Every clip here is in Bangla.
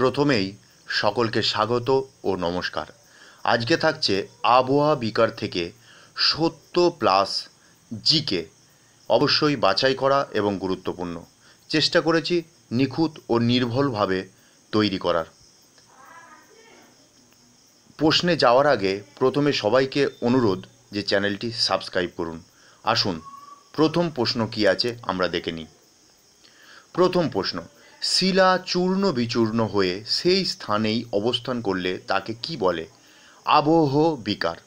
প্রথমেই সকলকে স্বাগত ও নমস্কার আজকে থাকছে আবহাওয়া বিকার থেকে সত্য প্লাস জিকে অবশ্যই বাছাই করা এবং গুরুত্বপূর্ণ চেষ্টা করেছি নিখুঁত ও নির্ভলভাবে তৈরি করার প্রশ্নে যাওয়ার আগে প্রথমে সবাইকে অনুরোধ যে চ্যানেলটি সাবস্ক্রাইব করুন আসুন প্রথম প্রশ্ন কি আছে আমরা দেখে নিই প্রথম প্রশ্ন শিলা চূর্ণ বিচূর্ণ হয়ে সেই স্থানেই অবস্থান করলে তাকে কি বলে আবহ বিকার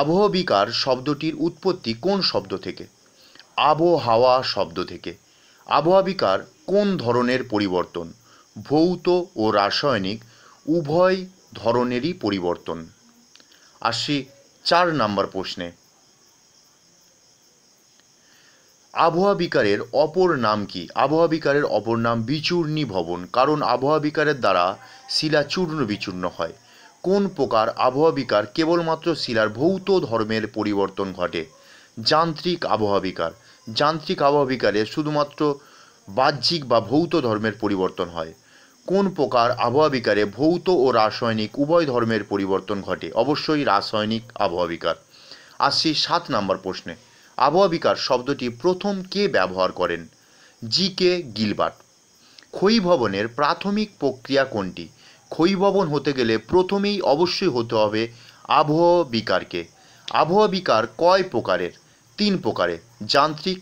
আবহ বিকার শব্দটির উৎপত্তি কোন শব্দ থেকে আবহাওয়া শব্দ থেকে আবহাওয়া বিকার কোন ধরনের পরিবর্তন ভৌত ও রাসায়নিক উভয় ধরনেরই পরিবর্তন আসি চার নম্বর প্রশ্নে আবহাওয়া বিকারের অপর নাম কি আবহাওয়া বিকারের অপর নাম বিচূর্ণী ভবন কারণ আবহাওয়া বিকারের দ্বারা শিলা চূর্ণ বিচূর্ণ হয় কোন প্রকার আবহাওয়া বিকার কেবলমাত্র শিলার ভৌত ধর্মের পরিবর্তন ঘটে যান্ত্রিক আবহাওয়া বিকার যান্ত্রিক আবহাওয়া বিকারে শুধুমাত্র বাহ্যিক বা ভৌত ধর্মের পরিবর্তন হয় কোন প্রকার আবহাওয়া বিকারে ভৌত ও রাসায়নিক উভয় ধর্মের পরিবর্তন ঘটে অবশ্যই রাসায়নিক আবহাওয়া বিকার আসছি সাত নম্বর প্রশ্নে আবহাওয়া শব্দটি প্রথম কে ব্যবহার করেন জি কে গিলবার্ট ভবনের প্রাথমিক প্রক্রিয়া কোনটি ভবন হতে গেলে প্রথমেই অবশ্যই হতে হবে আবহাওয়া বিকারকে আবহাওয়া বিকার কয় প্রকারের তিন প্রকারে যান্ত্রিক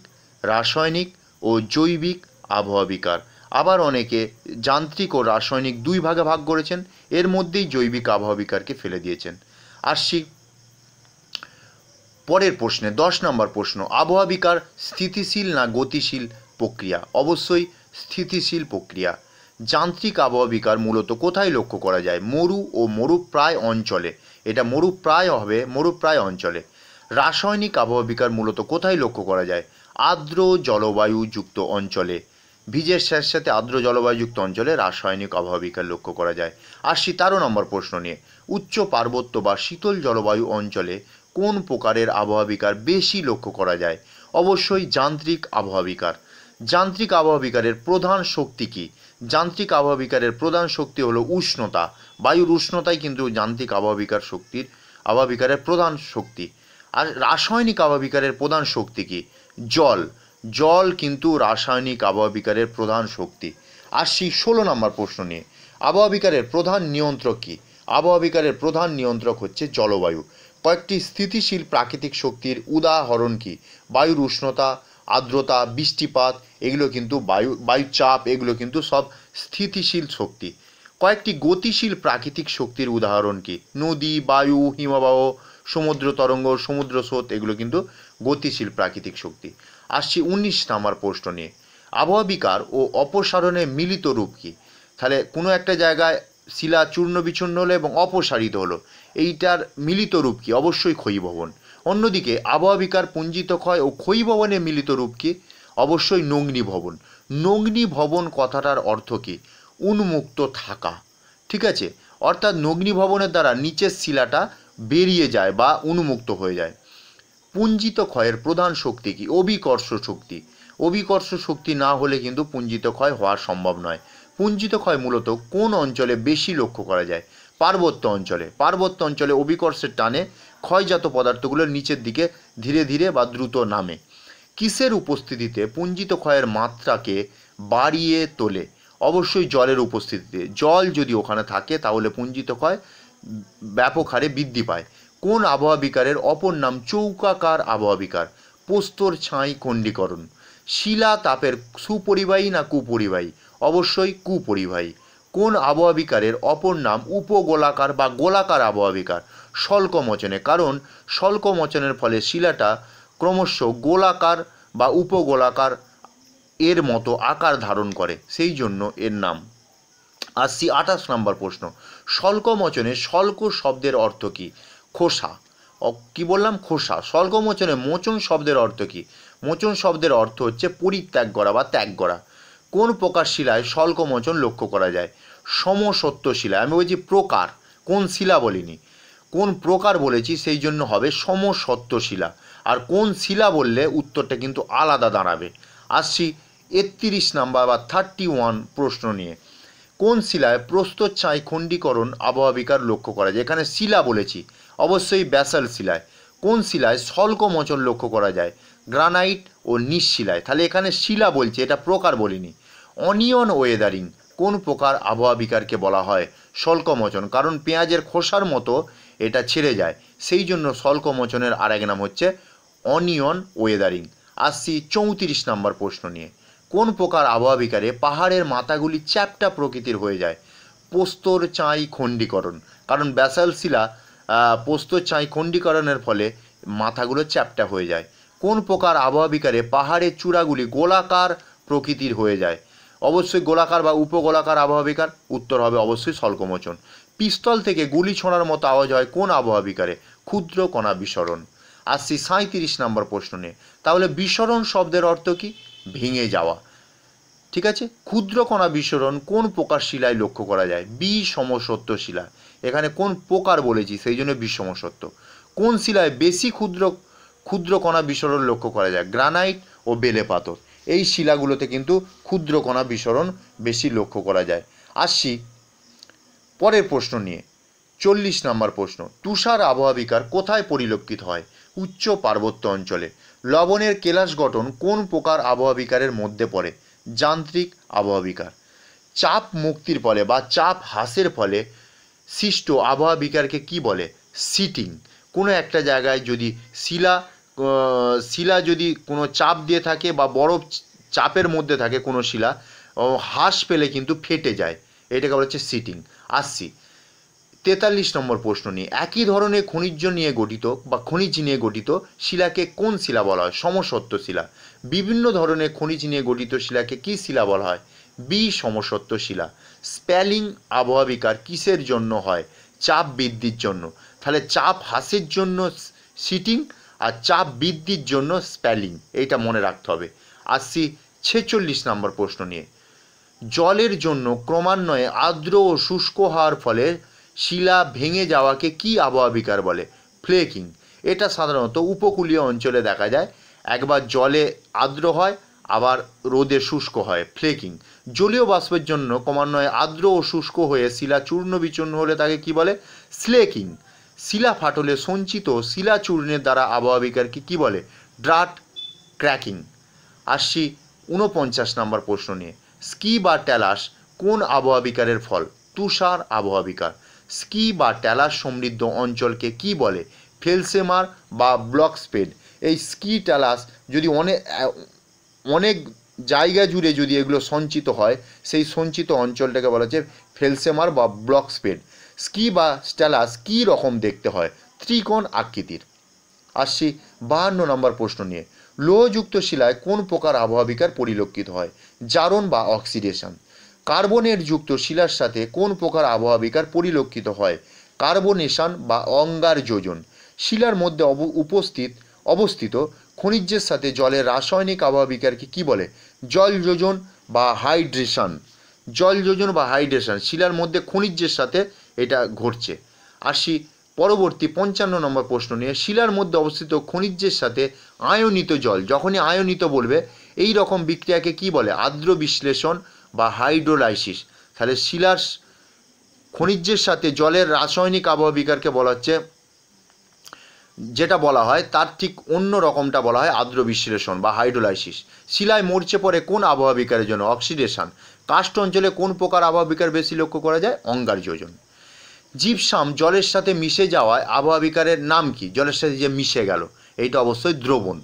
রাসায়নিক ও জৈবিক আবহাওয়া বিকার আবার অনেকে যান্ত্রিক ও রাসায়নিক দুই ভাগে ভাগ করেছেন এর মধ্যেই জৈবিক আবহাওয়া বিকারকে ফেলে দিয়েছেন আর্শিক পরের প্রশ্নে দশ নম্বর প্রশ্ন আবহাওয়া বিকার স্থিতিশীল না গতিশীল প্রক্রিয়া অবশ্যই স্থিতিশীল প্রক্রিয়া যান্ত্রিক আবহাওয়া বিকার মূলত কোথায় লক্ষ্য করা যায় মরু ও মরুপ্রায় অঞ্চলে এটা মরুপ্রায় হবে মরুপ্রায় অঞ্চলে রাসায়নিক আবহাওয়া বিকার মূলত কোথায় লক্ষ্য করা যায় আর্দ্র জলবায়ুযুক্ত অঞ্চলে ভিজের সাথে সাথে আর্দ্র জলবায়ুযুক্ত অঞ্চলে রাসায়নিক বিকার লক্ষ্য করা যায় আসছি তেরো নম্বর প্রশ্ন নিয়ে উচ্চ পার্বত্য বা শীতল জলবায়ু অঞ্চলে কোন প্রকারের বিকার বেশি লক্ষ্য করা যায় অবশ্যই যান্ত্রিক আবহাওয়াবিকার যান্ত্রিক আবহাওয়াবিকারের প্রধান শক্তি কী যান্ত্রিক বিকারের প্রধান শক্তি হলো উষ্ণতা বায়ুর উষ্ণতাই কিন্তু যান্ত্রিক আবহাবিকার শক্তির আবহাওয়াবিকারের প্রধান শক্তি আর রাসায়নিক আবহাওয়াবিকারের প্রধান শক্তি কী জল জল কিন্তু রাসায়নিক বিকারের প্রধান শক্তি আসছি ষোলো নম্বর প্রশ্ন নিয়ে বিকারের প্রধান নিয়ন্ত্রক কী বিকারের প্রধান নিয়ন্ত্রক হচ্ছে জলবায়ু কয়েকটি স্থিতিশীল প্রাকৃতিক শক্তির উদাহরণ কি বায়ুর উষ্ণতা আর্দ্রতা বৃষ্টিপাত এগুলো কিন্তু বায়ু বায়ুচাপ এগুলো কিন্তু সব স্থিতিশীল শক্তি কয়েকটি গতিশীল প্রাকৃতিক শক্তির উদাহরণ কি নদী বায়ু হিমবাহ সমুদ্র তরঙ্গ সমুদ্র স্রোত এগুলো কিন্তু গতিশীল প্রাকৃতিক শক্তি আসছি উনিশ নাম্বার প্রশ্ন নিয়ে আবহাওয়া বিকার ও অপসারণের মিলিত রূপ কি তাহলে কোনো একটা জায়গায় শিলা চূর্ণ বিচূর্ণ হলো এবং অপসারিত হলো এইটার মিলিত রূপ কি অবশ্যই ক্ষয়ীভবন অন্যদিকে আবহাবিকার পুঞ্জিত ক্ষয় ও ক্ষয়ীভবনের মিলিত রূপ কি অবশ্যই নগ্নি ভবন নগ্নি ভবন কথাটার অর্থ কি উন্মুক্ত থাকা ঠিক আছে অর্থাৎ নগ্নি ভবনের দ্বারা নিচের শিলাটা বেরিয়ে যায় বা উন্মুক্ত হয়ে যায় পুঞ্জিত ক্ষয়ের প্রধান শক্তি কি অবিকর্ষ শক্তি অবিকর্ষ শক্তি না হলে কিন্তু পুঞ্জিত ক্ষয় হওয়া সম্ভব নয় পুঞ্জিত ক্ষয় মূলত কোন অঞ্চলে বেশি লক্ষ্য করা যায় পার্বত্য অঞ্চলে পার্বত্য অঞ্চলে অভিকর্ষের টানে ক্ষয়জাত পদার্থগুলো নিচের দিকে ধীরে ধীরে বা দ্রুত নামে কিসের উপস্থিতিতে পুঞ্জিত ক্ষয়ের মাত্রাকে বাড়িয়ে তোলে অবশ্যই জলের উপস্থিতিতে জল যদি ওখানে থাকে তাহলে পুঞ্জিত ক্ষয় ব্যাপক হারে বৃদ্ধি পায় কোন আবহাওয়া বিকারের অপর নাম চৌকাকার আবহাওয়া বিকার পোস্তর ছাই খণ্ডীকরণ শিলা তাপের সুপরিবাহী না কুপরিবাহী অবশ্যই কুপরিবাহী কোন আবহাবিকারের অপর নাম উপগোলাকার বা গোলাকার আবহাবিকার স্বল্পমোচনে কারণ স্বল্পমোচনের ফলে শিলাটা ক্রমশ গোলাকার বা উপগোলাকার এর মতো আকার ধারণ করে সেই জন্য এর নাম আসছি আঠাশ নম্বর প্রশ্ন স্বল্পমোচনে শল্ক শব্দের অর্থ কী খোসা কি বললাম খোসা স্বল্পমোচনে মোচন শব্দের অর্থ কী মোচন শব্দের অর্থ হচ্ছে পরিত্যাগ করা বা ত্যাগ করা কোন প্রকার শিলায় স্বল্পমোচন লক্ষ্য করা যায় সমসত্য শিলা আমি বলছি প্রকার কোন শিলা বলিনি কোন প্রকার বলেছি সেই জন্য হবে সমসত্ব শিলা আর কোন শিলা বললে উত্তরটা কিন্তু আলাদা দাঁড়াবে আসছি একত্রিশ নাম্বার বা থার্টি ওয়ান প্রশ্ন নিয়ে কোন শিলায় ছাই খণ্ডীকরণ আবহাবিকার লক্ষ্য করা যায় এখানে শিলা বলেছি অবশ্যই ব্যাসাল শিলায় কোন শিলায় স্বল্পমোচন লক্ষ্য করা যায় গ্রানাইট ও নিঃশিলায় তাহলে এখানে শিলা বলছে এটা প্রকার বলিনি অনিয়ন ওয়েদারিং কোন প্রকার আবহাওয়া বিকারকে বলা হয় শল্কমোচন কারণ পেঁয়াজের খোসার মতো এটা ছিঁড়ে যায় সেই জন্য শল্কমোচনের আরেক নাম হচ্ছে অনিয়ন ওয়েদারিং আসছি চৌত্রিশ নম্বর প্রশ্ন নিয়ে কোন প্রকার আবহাওয়া বিকারে পাহাড়ের মাথাগুলি চ্যাপটা প্রকৃতির হয়ে যায় পোস্তর চাঁই খণ্ডীকরণ কারণ ব্যাসাল শিলা পোস্তর চাঁই খণ্ডীকরণের ফলে মাথাগুলো চ্যাপটা হয়ে যায় কোন প্রকার আবহাওয়া বিকারে পাহাড়ের চূড়াগুলি গোলাকার প্রকৃতির হয়ে যায় অবশ্যই গোলাকার বা উপগোলাকার আবহাওয়াবিকার উত্তর হবে অবশ্যই স্বল্পমোচন পিস্তল থেকে গুলি ছোঁড়ার মতো আওয়াজ হয় কোন আবহাওয়াবিকারে ক্ষুদ্র কণা বিসরণ আসছি সাঁত্রিশ নম্বর প্রশ্ন নিয়ে তাহলে বিসরণ শব্দের অর্থ কি ভেঙে যাওয়া ঠিক আছে ক্ষুদ্র কণা বিসরণ কোন প্রকার শিলায় লক্ষ্য করা যায় সমসত্ব শিলা এখানে কোন প্রকার বলেছি সেই জন্য সমসত্ব কোন শিলায় বেশি ক্ষুদ্র ক্ষুদ্র কণা বিসরণ লক্ষ্য করা যায় গ্রানাইট ও বেলে পাথর এই শিলাগুলোতে কিন্তু ক্ষুদ্র কণা বিসরণ বেশি লক্ষ্য করা যায় আসছি পরের প্রশ্ন নিয়ে চল্লিশ নম্বর প্রশ্ন তুষার আবহাবিকার কোথায় পরিলক্ষিত হয় উচ্চ পার্বত্য অঞ্চলে লবণের কেলাস গঠন কোন প্রকার আবহাবিকারের মধ্যে পড়ে যান্ত্রিক আবহাবিকার চাপ মুক্তির ফলে বা চাপ হ্রাসের ফলে সৃষ্ট আবহাওয়া বিকারকে কি বলে সিটিং কোনো একটা জায়গায় যদি শিলা শিলা যদি কোনো চাপ দিয়ে থাকে বা বরফ চাপের মধ্যে থাকে কোনো শিলা হ্রাস পেলে কিন্তু ফেটে যায় এটাকে বলা হচ্ছে সিটিং আসছি তেতাল্লিশ নম্বর প্রশ্ন নিয়ে একই ধরনের খনিজ নিয়ে গঠিত বা খনিজ নিয়ে গঠিত শিলাকে কোন শিলা বলা হয় সমসত্ব শিলা বিভিন্ন ধরনের খনিজ নিয়ে গঠিত শিলাকে কি শিলা বলা হয় বি সমসত্ব শিলা স্প্যালিং আবহাবিকার কিসের জন্য হয় চাপ বৃদ্ধির জন্য তাহলে চাপ হ্রাসের জন্য সিটিং আর চাপ বৃদ্ধির জন্য স্প্যালিং এটা মনে রাখতে হবে আসছি ছেচল্লিশ নম্বর প্রশ্ন নিয়ে জলের জন্য ক্রমান্বয়ে আর্দ্র ও শুষ্ক হওয়ার ফলে শিলা ভেঙে যাওয়াকে কি আবহাওয়া বলে ফ্লেকিং এটা সাধারণত উপকূলীয় অঞ্চলে দেখা যায় একবার জলে আর্দ্র হয় আবার রোদে শুষ্ক হয় ফ্লেকিং জলীয় বাষ্পের জন্য ক্রমান্বয়ে আর্দ্র ও শুষ্ক হয়ে শিলা চূর্ণ বিচূর্ণ হলে তাকে কি বলে স্লেকিং শিলা ফাটলে সঞ্চিত শিলা চূর্ণের দ্বারা আবহাওয়া বিকারকে কী বলে ড্রাট ক্র্যাকিং আসছি ঊনপঞ্চাশ নম্বর প্রশ্ন নিয়ে স্কি বা ট্যালাস কোন আবহাওয়া বিকারের ফল তুষার আবহাওয়া বিকার স্কি বা ট্যালাস সমৃদ্ধ অঞ্চলকে কি বলে ফেলসেমার বা ব্লক স্পেড এই স্কি ট্যালাস যদি অনেক অনেক জায়গা জুড়ে যদি এগুলো সঞ্চিত হয় সেই সঞ্চিত অঞ্চলটাকে বলা হচ্ছে ফেলসেমার বা ব্লক স্পেড স্কি বা স্ট্যালাস কী রকম দেখতে হয় ত্রিকোণ আকৃতির আসছি বাহান্ন নম্বর প্রশ্ন নিয়ে লোহযুক্ত শিলায় কোন প্রকার আবহাবিকার পরিলক্ষিত হয় জারণ বা অক্সিডেশন কার্বনের যুক্ত শিলার সাথে কোন প্রকার আবহাবিকার পরিলক্ষিত হয় কার্বনেশন বা অঙ্গার যোজন শিলার মধ্যে অব উপস্থিত অবস্থিত খনিজের সাথে জলের রাসায়নিক আবহাবিকারকে কি বলে জল যোজন বা হাইড্রেশন জল যোজন বা হাইড্রেশন শিলার মধ্যে খনিজের সাথে এটা ঘটছে আসি পরবর্তী পঞ্চান্ন নম্বর প্রশ্ন নিয়ে শিলার মধ্যে অবস্থিত খনিজের সাথে আয়নিত জল যখনই আয়নিত বলবে এই রকম বিক্রিয়াকে কি বলে আর্দ্র বিশ্লেষণ বা হাইড্রোলাইসিস তাহলে শিলার খনিজের সাথে জলের রাসায়নিক আবহবিকারকে বলা হচ্ছে যেটা বলা হয় তার ঠিক অন্য রকমটা বলা হয় আর্দ্র বিশ্লেষণ বা হাইড্রোলাইসিস শিলায় মরচে পরে কোন আবহাওয়া বিকারের জন্য অক্সিডেশন কাষ্ঠ অঞ্চলে কোন প্রকার আবহাওয়া বিকার বেশি লক্ষ্য করা যায় অঙ্গার যোজন জীবসাম জলের সাথে মিশে যাওয়ায় আবহাবিকারের নাম কি জলের সাথে যে মিশে গেল এইটা অবশ্যই দ্রবণ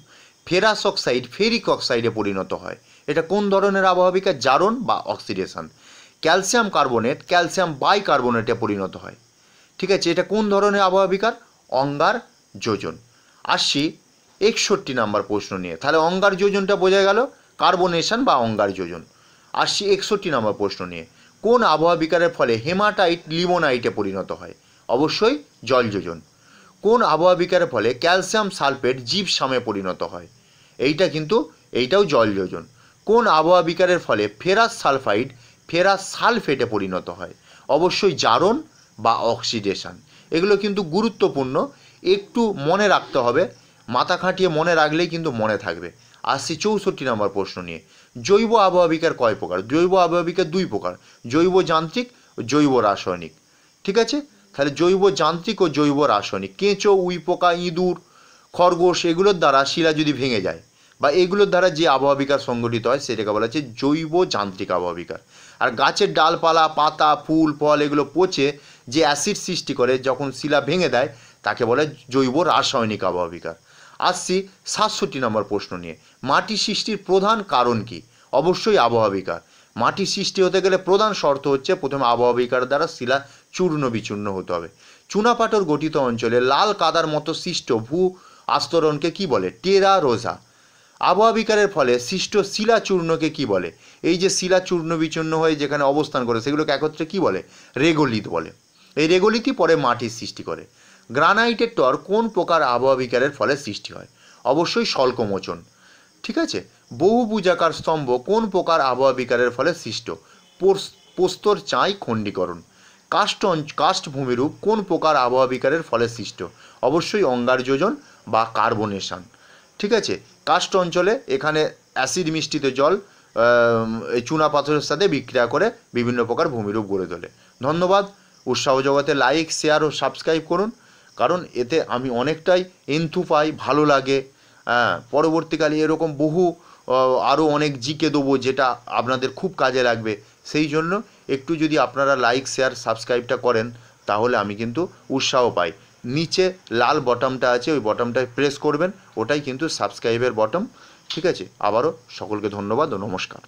ফেরাস অক্সাইড ফেরিক অক্সাইডে পরিণত হয় এটা কোন ধরনের আবহাবিকার জারণ বা অক্সিডেশন ক্যালসিয়াম কার্বনেট ক্যালসিয়াম বাইকার্বনেটে পরিণত হয় ঠিক আছে এটা কোন ধরনের আবহাবিকার অঙ্গার যোজন আসছি একষট্টি নাম্বার প্রশ্ন নিয়ে তাহলে অঙ্গার যোজনটা বোঝা গেল কার্বনেশন বা অঙ্গার যোজন আসছি একষট্টি নাম্বার প্রশ্ন নিয়ে কোন আবহাওয়া বিকারের ফলে হেমাটাইট লিমোনাইটে পরিণত হয় অবশ্যই জল যোজন কোন আবহাওয়া বিকারের ফলে ক্যালসিয়াম সালফেট জীব সামে পরিণত হয় এইটা কিন্তু এইটাও জল যোজন কোন আবহাওয়া বিকারের ফলে ফেরাস সালফাইড ফেরাস সালফেটে পরিণত হয় অবশ্যই জারণ বা অক্সিডেশন এগুলো কিন্তু গুরুত্বপূর্ণ একটু মনে রাখতে হবে মাথা খাঁটিয়ে মনে রাখলেই কিন্তু মনে থাকবে আসছি চৌষট্টি নম্বর প্রশ্ন নিয়ে জৈব আবহাবিকার কয় প্রকার জৈব আবহাবিকার দুই প্রকার জৈব যান্ত্রিক জৈব রাসায়নিক ঠিক আছে তাহলে জৈব যান্ত্রিক ও জৈব রাসায়নিক কেঁচো উইপোকা ইঁদুর খরগোশ এগুলোর দ্বারা শিলা যদি ভেঙে যায় বা এগুলোর দ্বারা যে আবহাবিকার সংগঠিত হয় সেটাকে বলা হচ্ছে জৈব যান্ত্রিক আবহাবিকার আর গাছের ডালপালা পাতা ফুল ফল এগুলো পচে যে অ্যাসিড সৃষ্টি করে যখন শিলা ভেঙে দেয় তাকে বলে জৈব রাসায়নিক আবহাবিকার আসছি সাতষট্টি নম্বর প্রশ্ন নিয়ে মাটি সৃষ্টির প্রধান কারণ কি অবশ্যই আবহাওয়া মাটি সৃষ্টি হতে গেলে প্রধান শর্ত হচ্ছে প্রথমে আবহাওয়া বিকার দ্বারা শিলা চূর্ণ বিচূর্ণ হতে হবে চুনাপাটর গঠিত অঞ্চলে লাল কাদার মতো সৃষ্ট ভূ আস্তরণকে কি বলে টেরা রোজা আবহাওয়া বিকারের ফলে সৃষ্ট শিলাচূর্ণকে কি বলে এই যে শিলাচূর্ণ বিচূর্ণ হয়ে যেখানে অবস্থান করে সেগুলোকে একত্রে কি বলে রেগোলিত বলে এই রেগোলিতই পরে মাটির সৃষ্টি করে গ্রানাইটের টর কোন প্রকার আবহাওয়া বিকারের ফলে সৃষ্টি হয় অবশ্যই স্বল্পমোচন ঠিক আছে বহু পূজাকার স্তম্ভ কোন প্রকার আবহাওয়া বিকারের ফলে সৃষ্ট পোস্তর চাই খণ্ডীকরণ কাষ্ট কাষ্ট ভূমিরূপ কোন প্রকার আবহাওয়া বিকারের ফলে সৃষ্ট অবশ্যই অঙ্গার যোজন বা কার্বনেশন ঠিক আছে কাষ্ট অঞ্চলে এখানে অ্যাসিড মিষ্টিত জল চুনা পাথরের সাথে বিক্রিয়া করে বিভিন্ন প্রকার ভূমিরূপ গড়ে তোলে ধন্যবাদ উৎসাহ জগতে লাইক শেয়ার ও সাবস্ক্রাইব করুন কারণ এতে আমি অনেকটাই এন্থু পাই ভালো লাগে হ্যাঁ পরবর্তীকালে এরকম বহু আরও অনেক জিকে দেবো যেটা আপনাদের খুব কাজে লাগবে সেই জন্য একটু যদি আপনারা লাইক শেয়ার সাবস্ক্রাইবটা করেন তাহলে আমি কিন্তু উৎসাহ পাই নিচে লাল বটমটা আছে ওই বটমটায় প্রেস করবেন ওটাই কিন্তু সাবস্ক্রাইবের বটম ঠিক আছে আবারও সকলকে ধন্যবাদ ও নমস্কার